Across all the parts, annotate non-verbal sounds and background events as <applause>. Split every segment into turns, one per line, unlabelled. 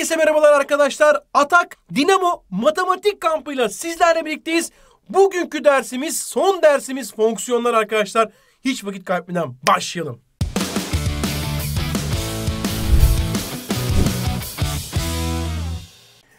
Herkese merhabalar arkadaşlar. Atak Dinamo Matematik Kampı'yla sizlerle birlikteyiz. Bugünkü dersimiz, son dersimiz fonksiyonlar arkadaşlar. Hiç vakit kaybetmeden başlayalım.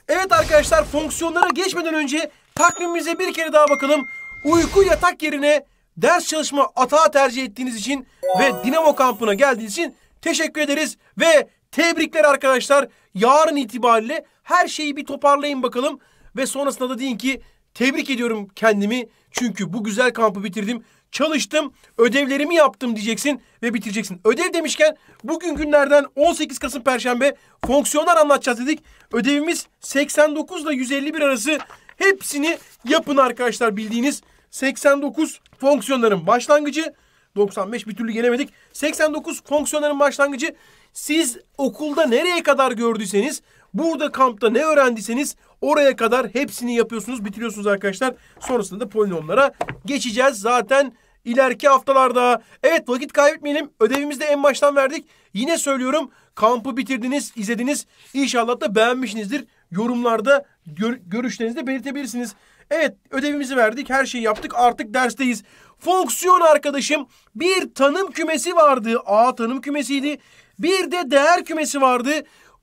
Evet arkadaşlar fonksiyonlara geçmeden önce takvimimize bir kere daha bakalım. Uyku yatak yerine ders çalışma atağı tercih ettiğiniz için ve Dinamo kampına geldiğiniz için teşekkür ederiz. Ve tebrikler arkadaşlar yarın itibariyle her şeyi bir toparlayın bakalım. Ve sonrasında da deyin ki tebrik ediyorum kendimi. Çünkü bu güzel kampı bitirdim. Çalıştım, ödevlerimi yaptım diyeceksin ve bitireceksin. Ödev demişken bugün günlerden 18 Kasım Perşembe fonksiyonlar anlatacağız dedik. Ödevimiz 89 ile 151 arası hepsini yapın arkadaşlar bildiğiniz 89 fonksiyonların başlangıcı 95 bir türlü gelemedik. 89 fonksiyonların başlangıcı. Siz okulda nereye kadar gördüyseniz burada kampta ne öğrendiyseniz oraya kadar hepsini yapıyorsunuz bitiriyorsunuz arkadaşlar. Sonrasında da polinomlara geçeceğiz. Zaten ileriki haftalarda. Evet vakit kaybetmeyelim. Ödevimizi de en baştan verdik. Yine söylüyorum kampı bitirdiniz, izlediniz. İnşallah da beğenmişsinizdir. Yorumlarda gör görüşlerinizi de belirtebilirsiniz. Evet ödevimizi verdik, her şeyi yaptık. Artık dersteyiz fonksiyon arkadaşım bir tanım kümesi vardı. A tanım kümesiydi. Bir de değer kümesi vardı.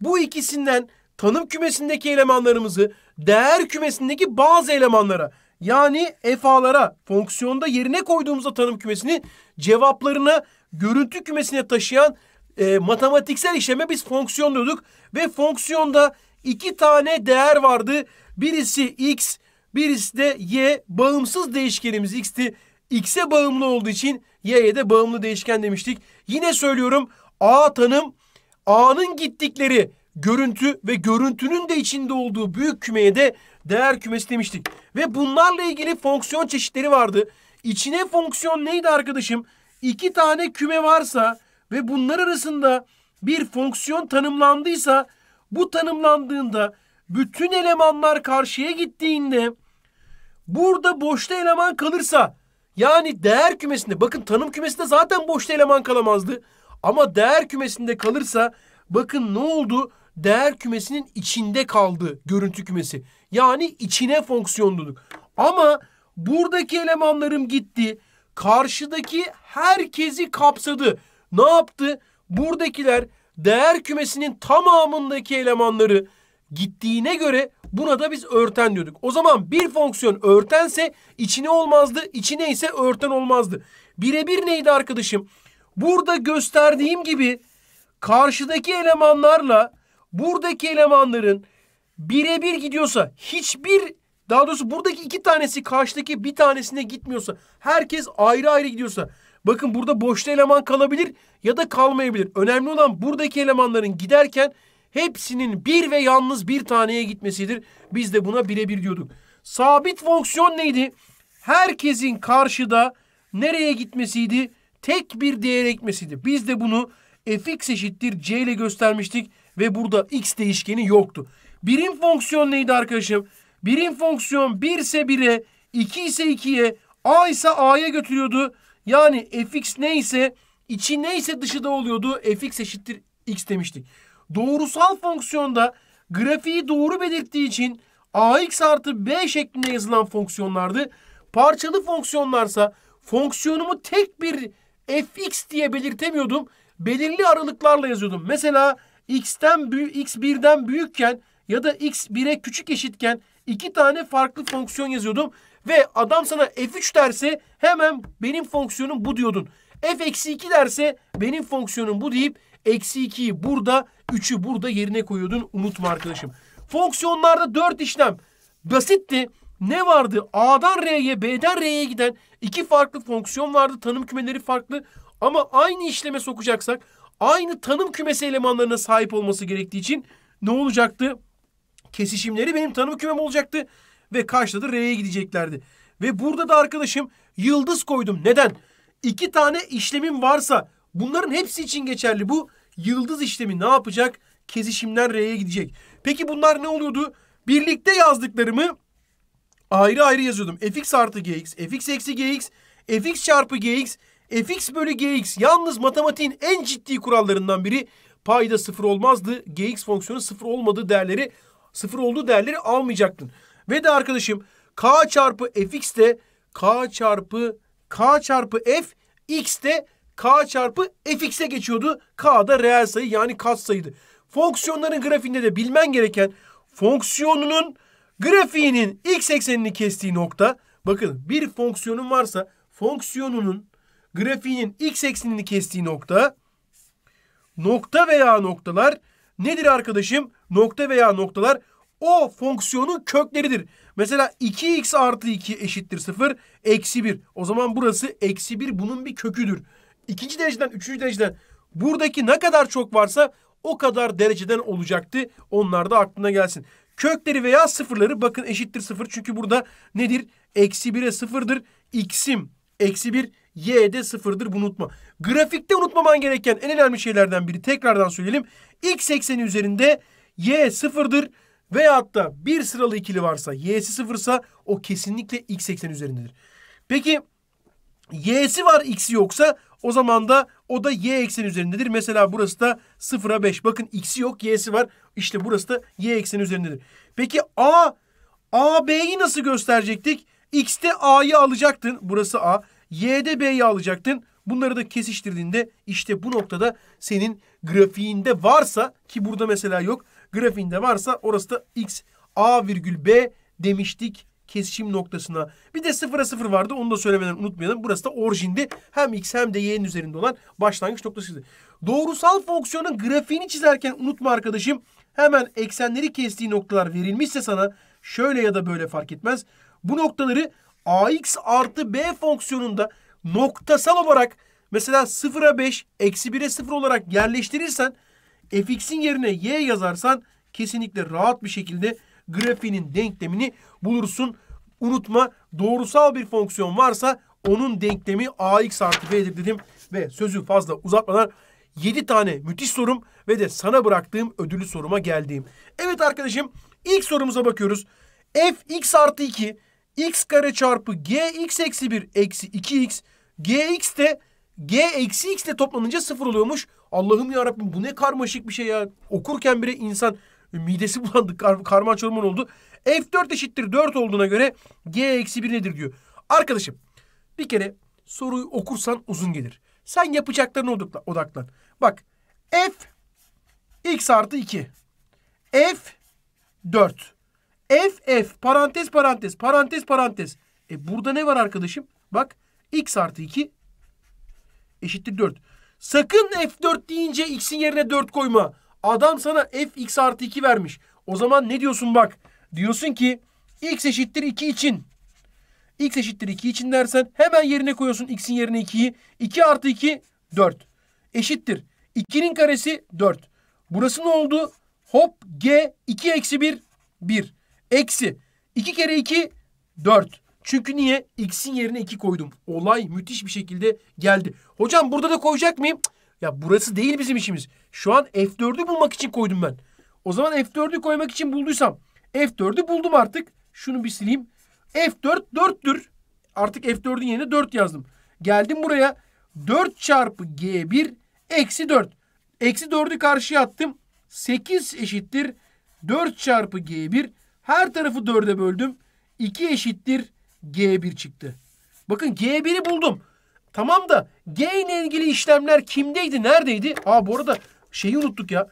Bu ikisinden tanım kümesindeki elemanlarımızı değer kümesindeki bazı elemanlara yani FA'lara fonksiyonda yerine koyduğumuzda tanım kümesini cevaplarına görüntü kümesine taşıyan e, matematiksel işleme biz fonksiyon diyorduk. Ve fonksiyonda iki tane değer vardı. Birisi x, birisi de y. Bağımsız değişkenimiz x'ti. X'e bağımlı olduğu için Y'ye de bağımlı değişken demiştik. Yine söylüyorum A tanım A'nın gittikleri görüntü ve görüntünün de içinde olduğu büyük kümeye de değer kümesi demiştik. Ve bunlarla ilgili fonksiyon çeşitleri vardı. İçine fonksiyon neydi arkadaşım? İki tane küme varsa ve bunlar arasında bir fonksiyon tanımlandıysa bu tanımlandığında bütün elemanlar karşıya gittiğinde burada boşta eleman kalırsa yani değer kümesinde bakın tanım kümesinde zaten boşta eleman kalamazdı. Ama değer kümesinde kalırsa bakın ne oldu? Değer kümesinin içinde kaldı görüntü kümesi. Yani içine fonksiyon Ama buradaki elemanlarım gitti. Karşıdaki herkesi kapsadı. Ne yaptı? Buradakiler değer kümesinin tamamındaki elemanları gittiğine göre buna da biz örten diyorduk. O zaman bir fonksiyon örtense içine olmazdı, içine ise örten olmazdı. Birebir neydi arkadaşım? Burada gösterdiğim gibi karşıdaki elemanlarla buradaki elemanların birebir gidiyorsa hiçbir daha doğrusu buradaki iki tanesi karşıdaki bir tanesine gitmiyorsa herkes ayrı ayrı gidiyorsa bakın burada boşta eleman kalabilir ya da kalmayabilir. Önemli olan buradaki elemanların giderken hepsinin bir ve yalnız bir taneye gitmesidir. Biz de buna birebir diyorduk. Sabit fonksiyon neydi? Herkesin karşıda nereye gitmesiydi? Tek bir değere gitmesiydi. Biz de bunu fx eşittir c ile göstermiştik ve burada x değişkeni yoktu. Birim fonksiyon neydi arkadaşım? Birim fonksiyon 1 ise 1'e, 2 ise 2'ye, a ise a'ya götürüyordu. Yani fx neyse içi neyse dışı da oluyordu. fx eşittir x demiştik doğrusal fonksiyonda grafiği doğru belirttiği için ax artı b şeklinde yazılan fonksiyonlardı. Parçalı fonksiyonlarsa fonksiyonumu tek bir fx diye belirtemiyordum. Belirli aralıklarla yazıyordum. Mesela x'ten büyük x birden büyükken ya da x 1'e küçük eşitken iki tane farklı fonksiyon yazıyordum. Ve adam sana f3 derse hemen benim fonksiyonum bu diyordun. f eksi 2 derse benim fonksiyonum bu deyip eksi 2'yi burada 3'ü burada yerine koyuyordun. Unutma arkadaşım. Fonksiyonlarda 4 işlem basitti. Ne vardı? A'dan R'ye, B'den R'ye giden iki farklı fonksiyon vardı. Tanım kümeleri farklı. Ama aynı işleme sokacaksak aynı tanım kümesi elemanlarına sahip olması gerektiği için ne olacaktı? Kesişimleri benim tanım kümem olacaktı. Ve karşıladı da R'ye gideceklerdi. Ve burada da arkadaşım yıldız koydum. Neden? İki tane işlemim varsa bunların hepsi için geçerli bu yıldız işlemi ne yapacak? Kesişimler R'ye gidecek. Peki bunlar ne oluyordu? Birlikte yazdıklarımı ayrı ayrı yazıyordum. fx artı gx, fx eksi gx, fx çarpı gx, fx bölü gx. Yalnız matematiğin en ciddi kurallarından biri payda sıfır olmazdı. gx fonksiyonu sıfır olmadığı değerleri, sıfır olduğu değerleri almayacaktın. Ve de arkadaşım k çarpı fx de k çarpı k çarpı f x de k çarpı fx'e geçiyordu. K da reel sayı yani kat sayıydı. Fonksiyonların grafiğinde de bilmen gereken fonksiyonunun grafiğinin x eksenini kestiği nokta. Bakın bir fonksiyonun varsa fonksiyonunun grafiğinin x eksenini kestiği nokta nokta veya noktalar nedir arkadaşım? Nokta veya noktalar o fonksiyonun kökleridir. Mesela 2x artı 2 eşittir 0, eksi 1. O zaman burası eksi 1 bunun bir köküdür ikinci dereceden, üçüncü dereceden buradaki ne kadar çok varsa o kadar dereceden olacaktı. Onlar da aklına gelsin. Kökleri veya sıfırları bakın eşittir sıfır. Çünkü burada nedir? Eksi bire sıfırdır. X'im eksi bir. y'de sıfırdır bunu unutma. Grafikte unutmaman gereken en önemli şeylerden biri tekrardan söyleyelim. X ekseni üzerinde Y sıfırdır. Veyahut da bir sıralı ikili varsa Y'si sıfırsa o kesinlikle X ekseni üzerindedir. Peki Y'si var X'i yoksa o zaman da o da y ekseni üzerindedir. Mesela burası da 0'a 5. Bakın x'i yok y'si var. İşte burası da y ekseni üzerindedir. Peki a, a b'yi nasıl gösterecektik? x'te a'yı alacaktın. Burası a. y'de b'yi alacaktın. Bunları da kesiştirdiğinde işte bu noktada senin grafiğinde varsa ki burada mesela yok. Grafiğinde varsa orası da x a virgül b demiştik kesişim noktasına. Bir de sıfıra sıfır vardı. Onu da söylemeden unutmayalım. Burası da orijinde hem x hem de y'nin üzerinde olan başlangıç noktasıydı. Doğrusal fonksiyonun grafiğini çizerken unutma arkadaşım. Hemen eksenleri kestiği noktalar verilmişse sana şöyle ya da böyle fark etmez. Bu noktaları ax artı b fonksiyonunda noktasal olarak mesela 0'a 5 eksi 1'e 0 olarak yerleştirirsen fx'in yerine y yazarsan kesinlikle rahat bir şekilde grafiğinin denklemini bulursun. Unutma doğrusal bir fonksiyon varsa onun denklemi ax artı b'dir dedim. Ve sözü fazla uzatmadan 7 tane müthiş sorum ve de sana bıraktığım ödülü soruma geldiğim. Evet arkadaşım ilk sorumuza bakıyoruz. f x artı 2 x kare çarpı g x eksi 1 eksi 2x g x de g eksi x de toplanınca sıfır oluyormuş. Allah'ım yarabbim bu ne karmaşık bir şey ya. Okurken bile insan midesi <laughs> bulandı. Kar karman çorman oldu. F4 eşittir 4 olduğuna göre G eksi 1 nedir diyor. Arkadaşım bir kere soruyu okursan uzun gelir. Sen yapacaklarına odaklan. odaklan. Bak F x artı 2. F 4. F F parantez parantez parantez parantez. E burada ne var arkadaşım? Bak x artı 2 eşittir 4. Sakın F4 deyince x'in yerine 4 koyma. Adam sana f x artı 2 vermiş. O zaman ne diyorsun bak. Diyorsun ki x eşittir 2 için. x eşittir 2 için dersen hemen yerine koyuyorsun x'in yerine 2'yi. 2 artı 2 4. Eşittir. 2'nin karesi 4. Burası ne oldu? Hop g 2 eksi 1 1. Eksi 2 kere 2 4. Çünkü niye? X'in yerine 2 koydum. Olay müthiş bir şekilde geldi. Hocam burada da koyacak mıyım? Cık. Ya burası değil bizim işimiz. Şu an F4'ü bulmak için koydum ben. O zaman F4'ü koymak için bulduysam F4'ü buldum artık. Şunu bir sileyim. F4 4'tür. Artık F4'ün yerine 4 yazdım. Geldim buraya. 4 çarpı G1 eksi 4. Eksi 4'ü karşıya attım. 8 eşittir. 4 çarpı G1. Her tarafı 4'e böldüm. 2 eşittir. G1 çıktı. Bakın G1'i buldum. Tamam da G ile ilgili işlemler kimdeydi? Neredeydi? Aa bu arada şeyi unuttuk ya.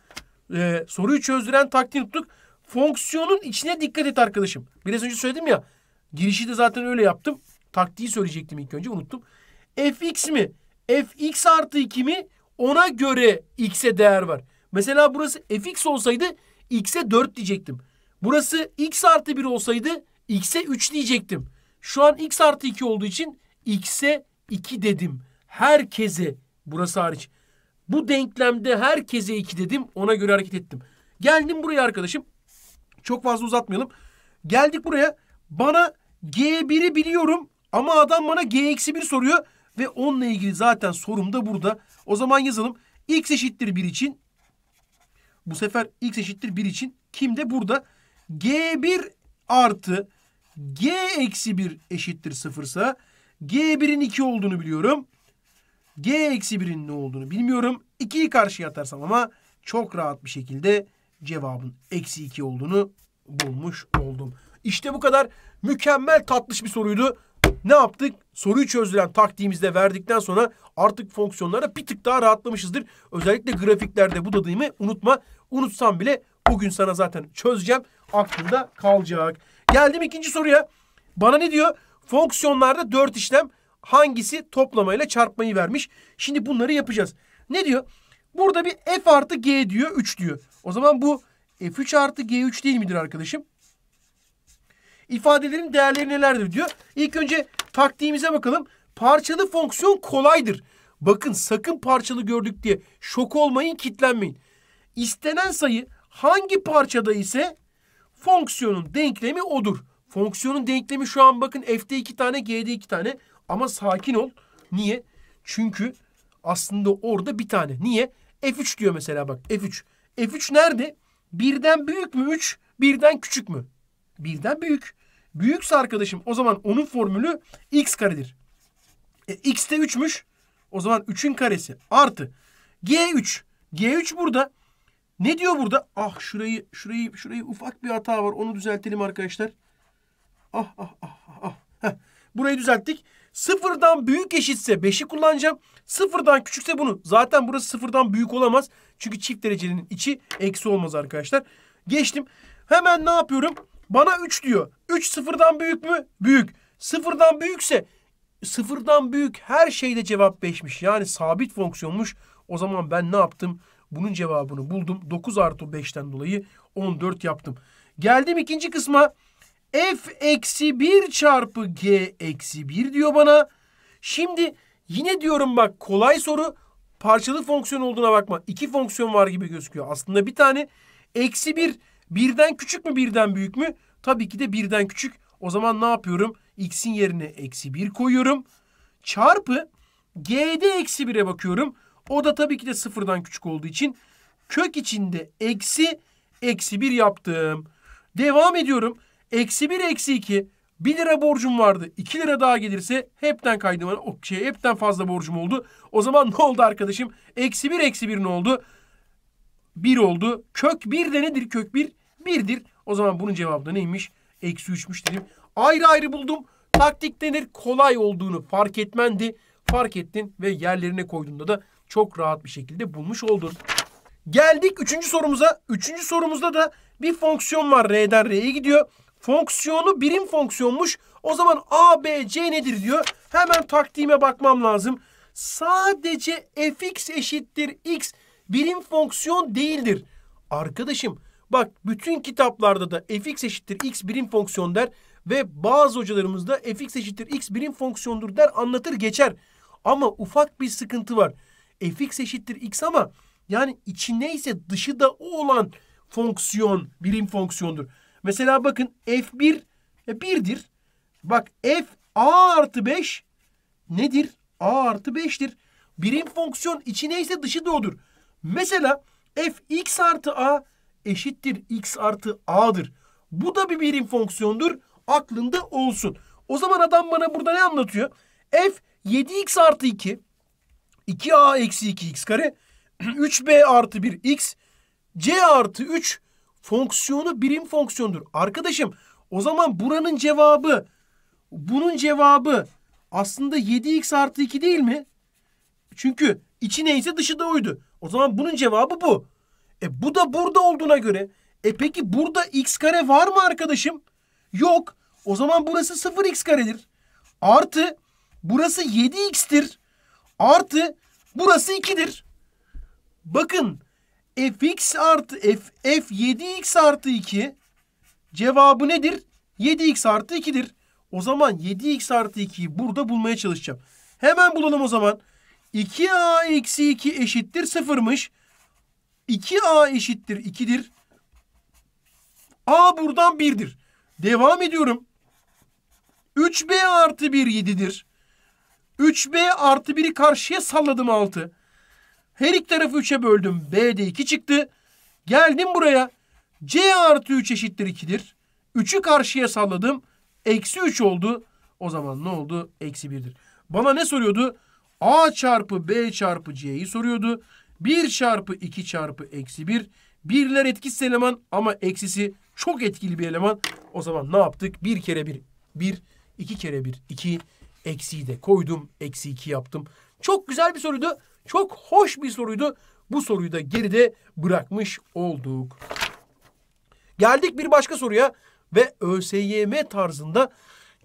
Ee, soruyu çözdüren taktiği unuttuk. Fonksiyonun içine dikkat et arkadaşım. Biraz önce söyledim ya. Girişi de zaten öyle yaptım. Taktiği söyleyecektim ilk önce unuttum. fx mi? fx artı 2 mi? Ona göre x'e değer var. Mesela burası fx olsaydı x'e 4 diyecektim. Burası x artı 1 olsaydı x'e 3 diyecektim. Şu an x artı 2 olduğu için x'e iki dedim. Herkese burası hariç. Bu denklemde herkese iki dedim. Ona göre hareket ettim. Geldim buraya arkadaşım. Çok fazla uzatmayalım. Geldik buraya. Bana G1'i biliyorum ama adam bana G-1 soruyor. Ve onunla ilgili zaten sorum da burada. O zaman yazalım. X eşittir 1 için. Bu sefer X eşittir 1 için. Kim de burada. G1 artı G eksi 1 eşittir 0 ise G1'in 2 olduğunu biliyorum. G eksi 1'in ne olduğunu bilmiyorum. 2'yi karşıya atarsam ama çok rahat bir şekilde cevabın eksi 2 olduğunu bulmuş oldum. İşte bu kadar mükemmel tatlış bir soruydu. Ne yaptık? Soruyu çözdüren taktiğimizde verdikten sonra artık fonksiyonlara bir tık daha rahatlamışızdır. Özellikle grafiklerde bu dadığımı unutma. Unutsam bile bugün sana zaten çözeceğim. Aklında kalacak. Geldim ikinci soruya. Bana ne diyor? Fonksiyonlarda dört işlem hangisi toplamayla çarpmayı vermiş. Şimdi bunları yapacağız. Ne diyor? Burada bir f artı g diyor 3 diyor. O zaman bu f3 artı g3 değil midir arkadaşım? İfadelerin değerleri nelerdir diyor. İlk önce taktiğimize bakalım. Parçalı fonksiyon kolaydır. Bakın sakın parçalı gördük diye şok olmayın, kitlenmeyin. İstenen sayı hangi parçada ise fonksiyonun denklemi odur. Fonksiyonun denklemi şu an bakın f'de iki tane g'de iki tane. Ama sakin ol. Niye? Çünkü aslında orada bir tane. Niye? F3 diyor mesela bak F3. F3 nerede? Birden büyük mü 3? Birden küçük mü? Birden büyük. Büyükse arkadaşım o zaman onun formülü x karedir. E, x de 3'müş. O zaman 3'ün karesi artı g3. G3 burada. Ne diyor burada? Ah şurayı şurayı şurayı ufak bir hata var. Onu düzeltelim arkadaşlar ah ah, ah, ah, ah. Burayı düzelttik. Sıfırdan büyük eşitse beşi kullanacağım. Sıfırdan küçükse bunu. Zaten burası sıfırdan büyük olamaz. Çünkü çift derecelerin içi eksi olmaz arkadaşlar. Geçtim. Hemen ne yapıyorum? Bana 3 diyor. 3 sıfırdan büyük mü? Büyük. Sıfırdan büyükse sıfırdan büyük her şeyde cevap 5'miş. Yani sabit fonksiyonmuş. O zaman ben ne yaptım? Bunun cevabını buldum. 9 artı 5'ten dolayı 14 yaptım. Geldim ikinci kısma f eksi 1 çarpı g eksi 1 diyor bana. Şimdi yine diyorum bak kolay soru parçalı fonksiyon olduğuna bakma. İki fonksiyon var gibi gözüküyor. Aslında bir tane eksi 1 birden küçük mü birden büyük mü? Tabii ki de birden küçük. O zaman ne yapıyorum? X'in yerine eksi 1 koyuyorum. Çarpı G'de eksi 1'e bakıyorum. O da tabii ki de sıfırdan küçük olduğu için kök içinde eksi eksi 1 yaptım. Devam ediyorum. Eksi bir eksi iki bir lira borcum vardı. 2 lira daha gelirse hepten kaydım. O şey hepten fazla borcum oldu. O zaman <laughs> ne oldu arkadaşım? Eksi bir eksi bir ne oldu? bir oldu. Kök bir de nedir? Kök bir birdir O zaman bunun cevabı da neymiş? Eksi 3'müş dedim. Ayrı ayrı buldum. Taktik denir. Kolay olduğunu fark etmendi. Fark ettin ve yerlerine koyduğunda da çok rahat bir şekilde bulmuş oldun. Geldik üçüncü sorumuza. Üçüncü sorumuzda da bir fonksiyon var. R'den R'ye gidiyor. Fonksiyonu birim fonksiyonmuş. O zaman A, B, C nedir diyor. Hemen taktiğime bakmam lazım. Sadece fx eşittir x birim fonksiyon değildir. Arkadaşım bak bütün kitaplarda da fx eşittir x birim fonksiyon der. Ve bazı hocalarımız da fx eşittir x birim fonksiyondur der anlatır geçer. Ama ufak bir sıkıntı var. fx eşittir x ama yani içi neyse dışı da o olan fonksiyon birim fonksiyondur. Mesela bakın F1 1'dir. E, Bak F A artı 5 nedir? A artı 5'tir. Birim fonksiyon içi neyse dışı da odur. Mesela F X artı A eşittir X artı A'dır. Bu da bir birim fonksiyondur. Aklında olsun. O zaman adam bana burada ne anlatıyor? F 7X artı 2 2A eksi 2X kare 3B <clears throat> artı 1X C artı 3 fonksiyonu birim fonksiyondur. Arkadaşım o zaman buranın cevabı bunun cevabı aslında 7x artı 2 değil mi? Çünkü içi neyse dışı da oydu. O zaman bunun cevabı bu. E bu da burada olduğuna göre. E peki burada x kare var mı arkadaşım? Yok. O zaman burası 0x karedir. Artı burası 7x'tir. Artı burası 2'dir. Bakın fx artı f, f 7x artı 2 cevabı nedir? 7x artı 2'dir. O zaman 7x artı 2'yi burada bulmaya çalışacağım. Hemen bulalım o zaman. 2a eksi 2 eşittir 0'mış. 2a eşittir 2'dir. a buradan 1'dir. Devam ediyorum. 3b artı 1 7'dir. 3b artı 1'i karşıya salladım 6. Her iki tarafı 3'e böldüm. B'de 2 çıktı. Geldim buraya. C artı 3 eşittir 2'dir. 3'ü karşıya salladım. Eksi 3 oldu. O zaman ne oldu? Eksi 1'dir. Bana ne soruyordu? A çarpı B çarpı C'yi soruyordu. 1 çarpı 2 çarpı eksi 1. Birler etkisiz eleman ama eksisi çok etkili bir eleman. O zaman ne yaptık? 1 kere 1. 1. 2 kere 1. 2. Eksiyi de koydum. Eksi 2 yaptım. Çok güzel bir soruydu. Çok hoş bir soruydu. Bu soruyu da geride bırakmış olduk. Geldik bir başka soruya ve ÖSYM tarzında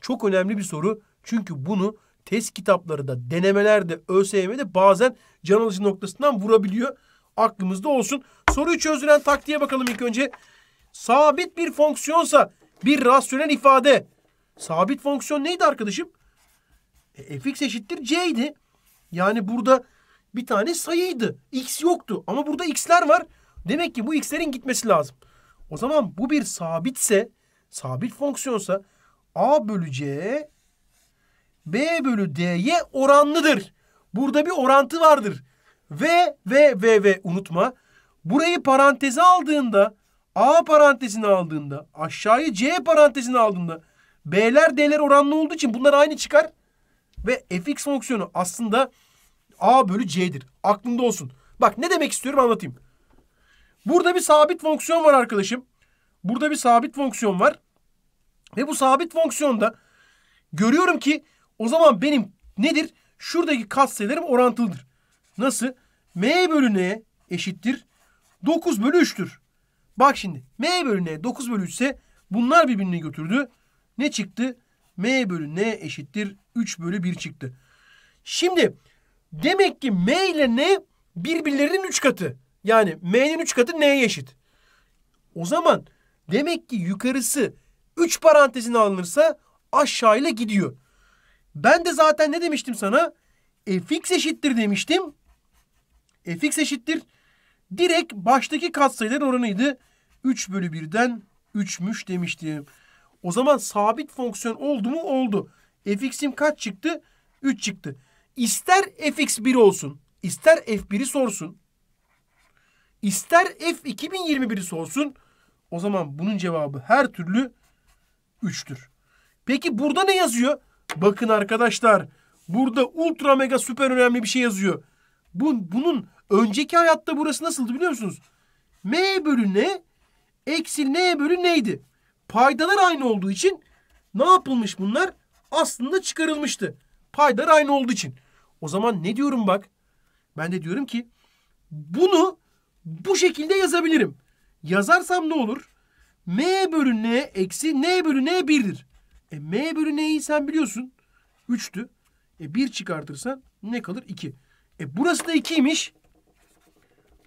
çok önemli bir soru. Çünkü bunu test kitapları da denemelerde ÖSYM'de bazen can alıcı noktasından vurabiliyor. Aklımızda olsun. Soruyu çözülen taktiğe bakalım ilk önce. Sabit bir fonksiyonsa bir rasyonel ifade. Sabit fonksiyon neydi arkadaşım? E, fx eşittir c'ydi. Yani burada bir tane sayıydı. X yoktu ama burada x'ler var. Demek ki bu x'lerin gitmesi lazım. O zaman bu bir sabitse, sabit fonksiyonsa a bölü c b bölü d'ye oranlıdır. Burada bir orantı vardır. Ve ve ve ve unutma. Burayı paranteze aldığında a parantezini aldığında aşağıyı c parantezini aldığında b'ler d'ler oranlı olduğu için bunlar aynı çıkar. Ve fx fonksiyonu aslında A bölü C'dir. Aklında olsun. Bak ne demek istiyorum anlatayım. Burada bir sabit fonksiyon var arkadaşım. Burada bir sabit fonksiyon var. Ve bu sabit fonksiyonda görüyorum ki o zaman benim nedir? Şuradaki katsayılarım orantılıdır. Nasıl? M bölü N eşittir. 9 bölü 3'tür. Bak şimdi M bölü N 9 bölü 3 ise bunlar birbirini götürdü. Ne çıktı? M bölü N eşittir 3 bölü 1 çıktı. Şimdi Demek ki M ile N birbirlerinin üç katı. Yani M'nin üç katı N'ye eşit. O zaman demek ki yukarısı üç parantezine alınırsa aşağıyla gidiyor. Ben de zaten ne demiştim sana? fx eşittir demiştim. fx eşittir. Direkt baştaki katsayıların oranıydı. 3 bölü 1'den 3'müş demiştim. O zaman sabit fonksiyon oldu mu? Oldu. fx'im kaç çıktı? 3 çıktı ister fx1 olsun, ister f1'i sorsun, ister f2021'i sorsun o zaman bunun cevabı her türlü 3'tür. Peki burada ne yazıyor? Bakın arkadaşlar burada ultra mega süper önemli bir şey yazıyor. Bu, bunun önceki hayatta burası nasıldı biliyor musunuz? M bölü ne? Eksi n bölü neydi? Paydalar aynı olduğu için ne yapılmış bunlar? Aslında çıkarılmıştı. Paydalar aynı olduğu için. O zaman ne diyorum bak? Ben de diyorum ki bunu bu şekilde yazabilirim. Yazarsam ne olur? M bölü N eksi N bölü N 1'dir. E M bölü N'yi sen biliyorsun. 3'tü. E 1 çıkartırsan ne kalır? 2. E burası da 2'ymiş.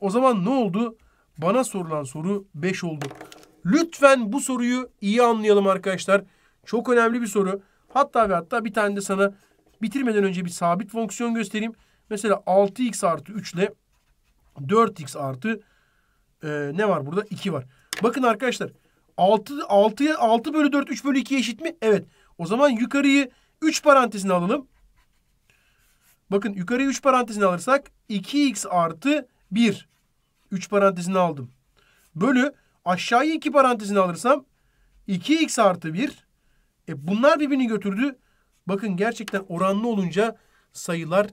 O zaman ne oldu? Bana sorulan soru 5 oldu. Lütfen bu soruyu iyi anlayalım arkadaşlar. Çok önemli bir soru. Hatta ve hatta bir tane de sana Bitirmeden önce bir sabit fonksiyon göstereyim. Mesela 6x artı 3 ile 4x artı e, ne var burada? 2 var. Bakın arkadaşlar 6, 6'ya 6 bölü 4 3 bölü 2 eşit mi? Evet. O zaman yukarıyı 3 parantezine alalım. Bakın yukarıyı 3 parantezine alırsak 2x artı 1. 3 parantezine aldım. Bölü aşağıyı 2 parantezine alırsam 2x artı 1. E bunlar birbirini götürdü. Bakın gerçekten oranlı olunca sayılar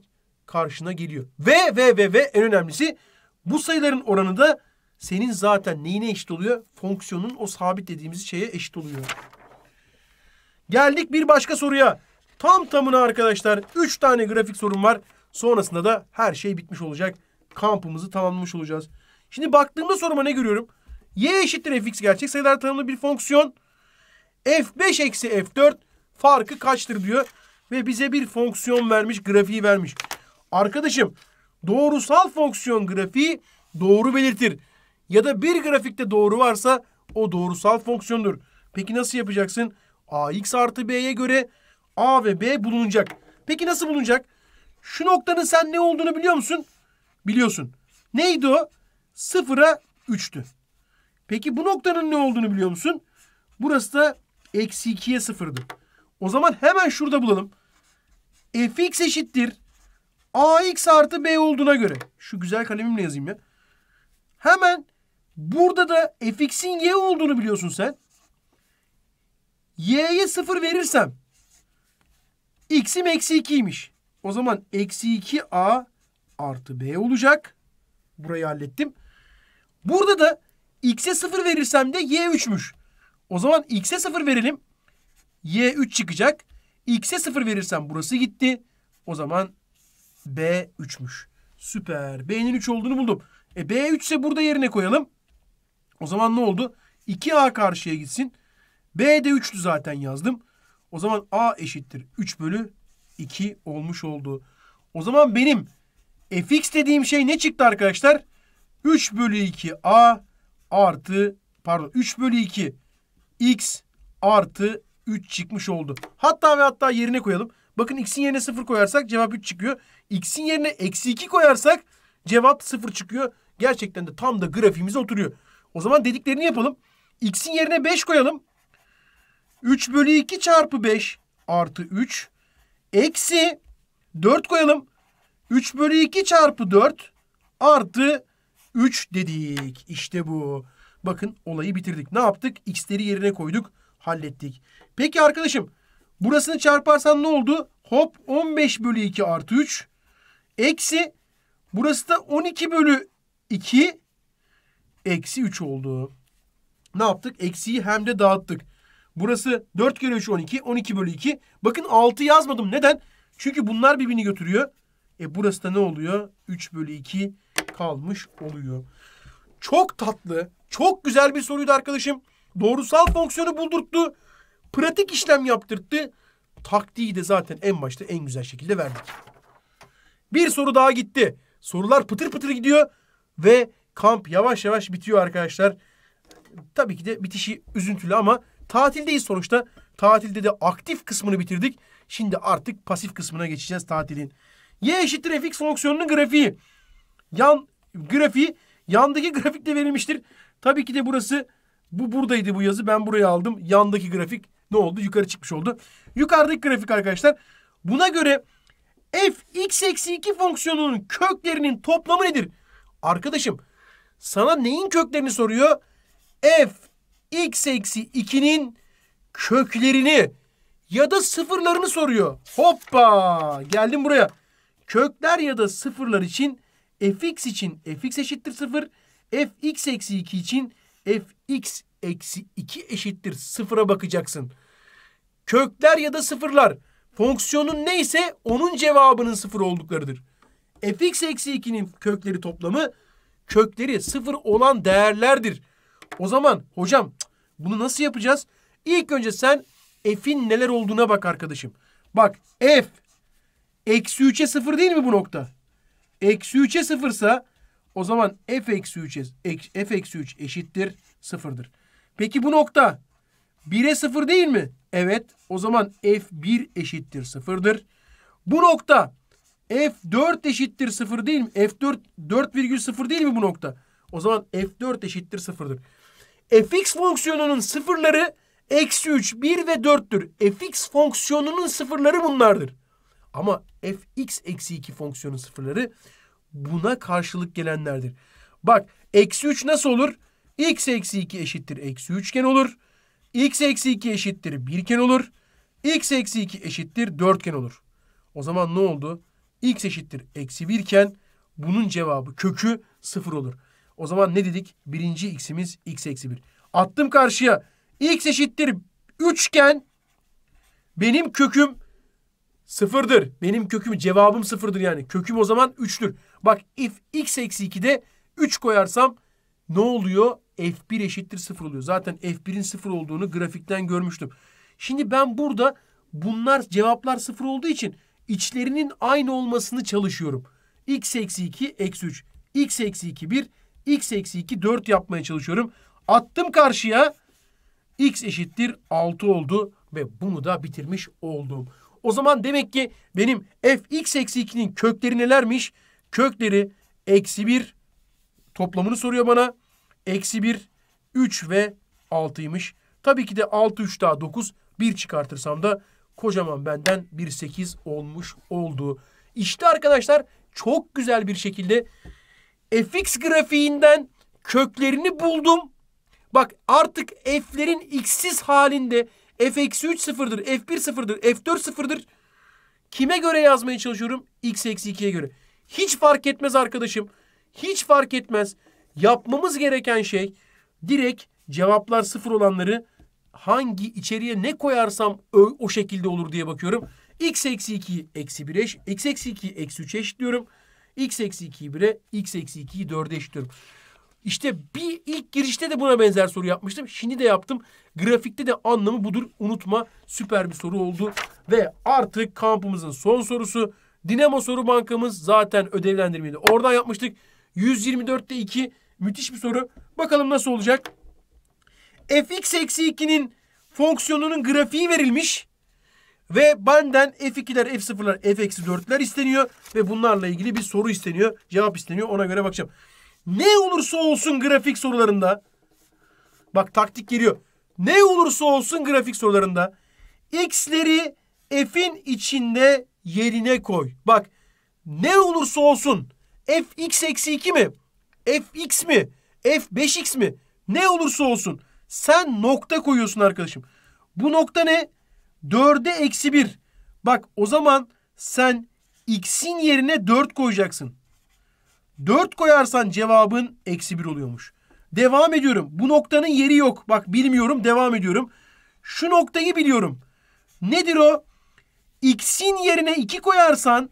karşına geliyor. Ve ve ve ve en önemlisi bu sayıların oranı da senin zaten neyine eşit oluyor? Fonksiyonun o sabit dediğimiz şeye eşit oluyor. Geldik bir başka soruya. Tam tamına arkadaşlar 3 tane grafik sorun var. Sonrasında da her şey bitmiş olacak. Kampımızı tamamlamış olacağız. Şimdi baktığımda soruma ne görüyorum? y eşittir fx gerçek sayılar tanımlı bir fonksiyon. f5 eksi f4 farkı kaçtır diyor. Ve bize bir fonksiyon vermiş, grafiği vermiş. Arkadaşım doğrusal fonksiyon grafiği doğru belirtir. Ya da bir grafikte doğru varsa o doğrusal fonksiyondur. Peki nasıl yapacaksın? ax artı b'ye göre a ve b bulunacak. Peki nasıl bulunacak? Şu noktanın sen ne olduğunu biliyor musun? Biliyorsun. Neydi o? Sıfıra 3'tü. Peki bu noktanın ne olduğunu biliyor musun? Burası da eksi 2'ye sıfırdı. O zaman hemen şurada bulalım. fx eşittir ax artı b olduğuna göre. Şu güzel kalemimle yazayım ya. Hemen burada da fx'in y olduğunu biliyorsun sen. y'ye 0 verirsem x'im eksi 2'ymiş. O zaman eksi 2a artı b olacak. Burayı hallettim. Burada da x'e 0 verirsem de y 3'müş. O zaman x'e 0 verelim. Y 3 çıkacak. X'e 0 verirsem burası gitti. O zaman B 3'müş. Süper. B'nin 3 olduğunu buldum. E B 3 ise burada yerine koyalım. O zaman ne oldu? 2A karşıya gitsin. B de 3'tü zaten yazdım. O zaman A eşittir 3 bölü 2 olmuş oldu. O zaman benim fx dediğim şey ne çıktı arkadaşlar? 3 bölü 2 A artı pardon 3 bölü 2 x artı 3 çıkmış oldu. Hatta ve hatta yerine koyalım. Bakın x'in yerine 0 koyarsak cevap 3 çıkıyor. X'in yerine eksi 2 koyarsak cevap 0 çıkıyor. Gerçekten de tam da grafiğimize oturuyor. O zaman dediklerini yapalım. X'in yerine 5 koyalım. 3 bölü 2 çarpı 5 artı 3. Eksi 4 koyalım. 3 bölü 2 çarpı 4 artı 3 dedik. İşte bu. Bakın olayı bitirdik. Ne yaptık? X'leri yerine koyduk. Hallettik. Peki arkadaşım burasını çarparsan ne oldu? Hop 15 bölü 2 artı 3. Eksi burası da 12 bölü 2 eksi 3 oldu. Ne yaptık? Eksiyi hem de dağıttık. Burası 4 kere 3 12. 12 bölü 2. Bakın 6 yazmadım. Neden? Çünkü bunlar birbirini götürüyor. E burası da ne oluyor? 3 bölü 2 kalmış oluyor. Çok tatlı, çok güzel bir soruydu arkadaşım. Doğrusal fonksiyonu buldurttu. Pratik işlem yaptırttı. Taktiği de zaten en başta en güzel şekilde verdik. Bir soru daha gitti. Sorular pıtır pıtır gidiyor ve kamp yavaş yavaş bitiyor arkadaşlar. Tabii ki de bitişi üzüntülü ama tatildeyiz sonuçta. Tatilde de aktif kısmını bitirdik. Şimdi artık pasif kısmına geçeceğiz tatilin. Y eşittir fx fonksiyonunun grafiği. Yan grafiği yandaki grafikte verilmiştir. Tabii ki de burası bu buradaydı bu yazı. Ben buraya aldım. Yandaki grafik ne oldu? Yukarı çıkmış oldu. Yukarıdaki grafik arkadaşlar. Buna göre f x eksi 2 fonksiyonunun köklerinin toplamı nedir? Arkadaşım sana neyin köklerini soruyor? f x eksi 2'nin köklerini ya da sıfırlarını soruyor. Hoppa geldim buraya. Kökler ya da sıfırlar için fx için fx eşittir 0. fx eksi 2 için fx eksi 2 eşittir 0'a bakacaksın kökler ya da sıfırlar fonksiyonun neyse onun cevabının sıfır olduklarıdır. fx eksi 2'nin kökleri toplamı kökleri sıfır olan değerlerdir. O zaman hocam bunu nasıl yapacağız? İlk önce sen f'in neler olduğuna bak arkadaşım. Bak f eksi 3'e sıfır değil mi bu nokta? Eksi 3'e sıfırsa o zaman f eksi 3 f eksi 3 eşittir sıfırdır. Peki bu nokta 1'e sıfır değil mi? Evet o zaman F1 eşittir sıfırdır. Bu nokta F4 eşittir sıfır değil mi? F4 4,0 değil mi bu nokta? O zaman F4 eşittir sıfırdır. Fx fonksiyonunun sıfırları eksi 3, 1 ve 4'tür. Fx fonksiyonunun sıfırları bunlardır. Ama fx eksi 2 fonksiyonun sıfırları buna karşılık gelenlerdir. Bak eksi 3 nasıl olur? x eksi 2 eşittir eksi 3 üçgen olur x eksi 2 eşittir birken olur. x eksi 2 eşittir dörtgen olur. O zaman ne oldu? x eşittir eksi 1 iken bunun cevabı kökü sıfır olur. O zaman ne dedik? Birinci x'imiz x eksi 1. Attım karşıya. x eşittir 3 iken benim köküm sıfırdır. Benim köküm cevabım sıfırdır yani. Köküm o zaman 3'tür. Bak if x eksi 2'de 3 koyarsam ne oluyor? F1 eşittir sıfır oluyor. Zaten F1'in sıfır olduğunu grafikten görmüştüm. Şimdi ben burada bunlar cevaplar sıfır olduğu için içlerinin aynı olmasını çalışıyorum. X eksi 2 eksi 3. X eksi 2 1. X eksi 2 4 yapmaya çalışıyorum. Attım karşıya. X eşittir 6 oldu ve bunu da bitirmiş oldum. O zaman demek ki benim f x eksi 2'nin kökleri nelermiş? Kökleri eksi 1 toplamını soruyor bana. Eksi 1, 3 ve 6'ymış. Tabii ki de 6, 3 daha 9. 1 çıkartırsam da kocaman benden 1, 8 olmuş oldu. İşte arkadaşlar çok güzel bir şekilde fx grafiğinden köklerini buldum. Bak artık f'lerin x'siz halinde f-3 sıfırdır, f1 sıfırdır, f4 sıfırdır. Kime göre yazmaya çalışıyorum? x-2'ye eksi göre. Hiç fark etmez arkadaşım. Hiç fark etmez. Yapmamız gereken şey direkt cevaplar sıfır olanları hangi içeriye ne koyarsam o şekilde olur diye bakıyorum. x eksi 2 eksi 1 eş, x eksi 2 eksi 3 eşitliyorum. x eksi 2'yi 1'e, x eksi 2'yi 4'e eşitliyorum. İşte bir ilk girişte de buna benzer soru yapmıştım. Şimdi de yaptım. Grafikte de anlamı budur. Unutma süper bir soru oldu. Ve artık kampımızın son sorusu. Dinamo soru bankamız zaten ödevlendirmeyi oradan yapmıştık. 124'te 2 Müthiş bir soru. Bakalım nasıl olacak? fx eksi 2'nin fonksiyonunun grafiği verilmiş. Ve benden f2'ler, f0'lar, f-4'ler isteniyor. Ve bunlarla ilgili bir soru isteniyor. Cevap isteniyor. Ona göre bakacağım. Ne olursa olsun grafik sorularında. Bak taktik geliyor. Ne olursa olsun grafik sorularında. X'leri f'in içinde yerine koy. Bak ne olursa olsun. f x eksi 2 mi? fx mi? f5x mi? Ne olursa olsun sen nokta koyuyorsun arkadaşım. Bu nokta ne? 4'e eksi 1. Bak o zaman sen x'in yerine 4 koyacaksın. 4 koyarsan cevabın eksi 1 oluyormuş. Devam ediyorum. Bu noktanın yeri yok. Bak bilmiyorum devam ediyorum. Şu noktayı biliyorum. Nedir o? X'in yerine 2 koyarsan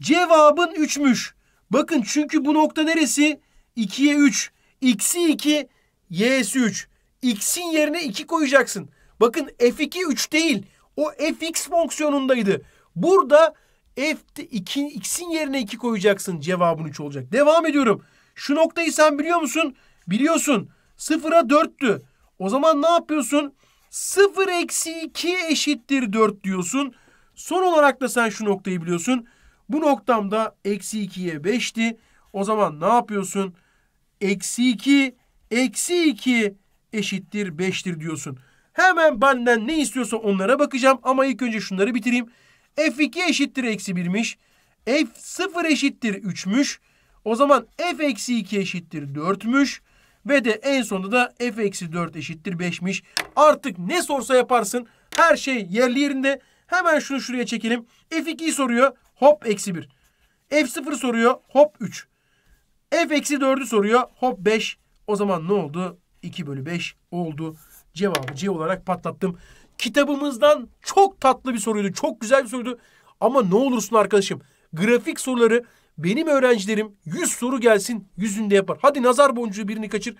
cevabın 3'müş. Bakın çünkü bu nokta neresi? 2'ye 3. X'i 2, Y'si 3. X'in yerine 2 koyacaksın. Bakın F2 3 değil. O Fx fonksiyonundaydı. Burada F 2, X'in yerine 2 koyacaksın. Cevabın 3 olacak. Devam ediyorum. Şu noktayı sen biliyor musun? Biliyorsun. 0'a 4'tü. O zaman ne yapıyorsun? 0 eksi 2 eşittir 4 diyorsun. Son olarak da sen şu noktayı biliyorsun. Bu noktamda eksi 2'ye 5'ti. O zaman ne yapıyorsun? Eksi 2, eksi 2 eşittir 5'tir diyorsun. Hemen benden ne istiyorsa onlara bakacağım ama ilk önce şunları bitireyim. F2 eşittir eksi 1'miş. F0 eşittir 3'müş. O zaman F eksi 2 eşittir 4'müş. Ve de en sonunda da F eksi 4 eşittir 5'miş. Artık ne sorsa yaparsın. Her şey yerli yerinde. Hemen şunu şuraya çekelim. F2'yi soruyor. Hop eksi 1. F0 soruyor. Hop 3. F eksi 4'ü soruyor. Hop 5. O zaman ne oldu? 2 bölü 5 oldu. Cevabı C olarak patlattım. Kitabımızdan çok tatlı bir soruydu. Çok güzel bir soruydu. Ama ne olursun arkadaşım. Grafik soruları benim öğrencilerim 100 soru gelsin yüzünde yapar. Hadi nazar boncuğu birini kaçır.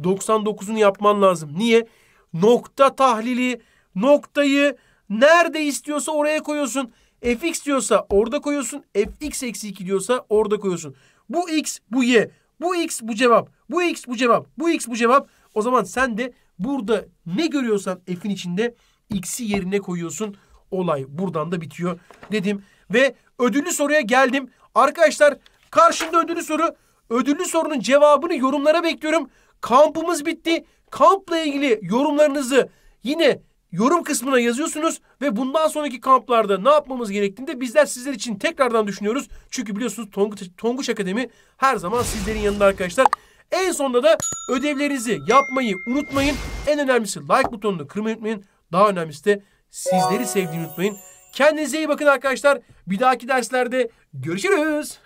99'unu yapman lazım. Niye? Nokta tahlili, noktayı nerede istiyorsa oraya koyuyorsun fx diyorsa orada koyuyorsun. fx eksi 2 diyorsa orada koyuyorsun. Bu x bu y. Bu x bu cevap. Bu x bu cevap. Bu x bu cevap. O zaman sen de burada ne görüyorsan f'in içinde x'i yerine koyuyorsun. Olay buradan da bitiyor dedim. Ve ödüllü soruya geldim. Arkadaşlar karşımda ödüllü soru. Ödüllü sorunun cevabını yorumlara bekliyorum. Kampımız bitti. Kampla ilgili yorumlarınızı yine yorum kısmına yazıyorsunuz ve bundan sonraki kamplarda ne yapmamız gerektiğinde bizler sizler için tekrardan düşünüyoruz. Çünkü biliyorsunuz Tonguç, Tonguç Akademi her zaman sizlerin yanında arkadaşlar. En sonunda da ödevlerinizi yapmayı unutmayın. En önemlisi like butonunu kırmayı unutmayın. Daha önemlisi de sizleri sevdiğini unutmayın. Kendinize iyi bakın arkadaşlar. Bir dahaki derslerde görüşürüz.